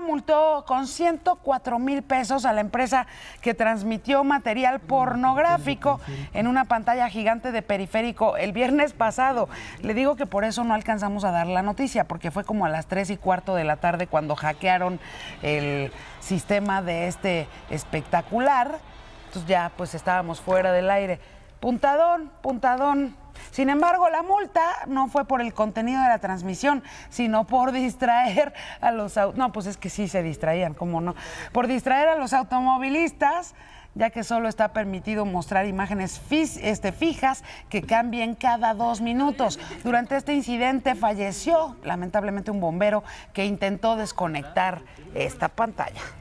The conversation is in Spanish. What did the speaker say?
multó con 104 mil pesos a la empresa que transmitió material pornográfico en una pantalla gigante de periférico el viernes pasado. Le digo que por eso no alcanzamos a dar la noticia, porque fue como a las 3 y cuarto de la tarde cuando hackearon el sistema de este espectacular. Entonces ya pues estábamos fuera del aire. Puntadón, puntadón. Sin embargo, la multa no fue por el contenido de la transmisión, sino por distraer a los... No, pues es que sí se distraían, ¿cómo no? Por distraer a los automovilistas ya que solo está permitido mostrar imágenes este, fijas que cambien cada dos minutos. Durante este incidente falleció lamentablemente un bombero que intentó desconectar esta pantalla.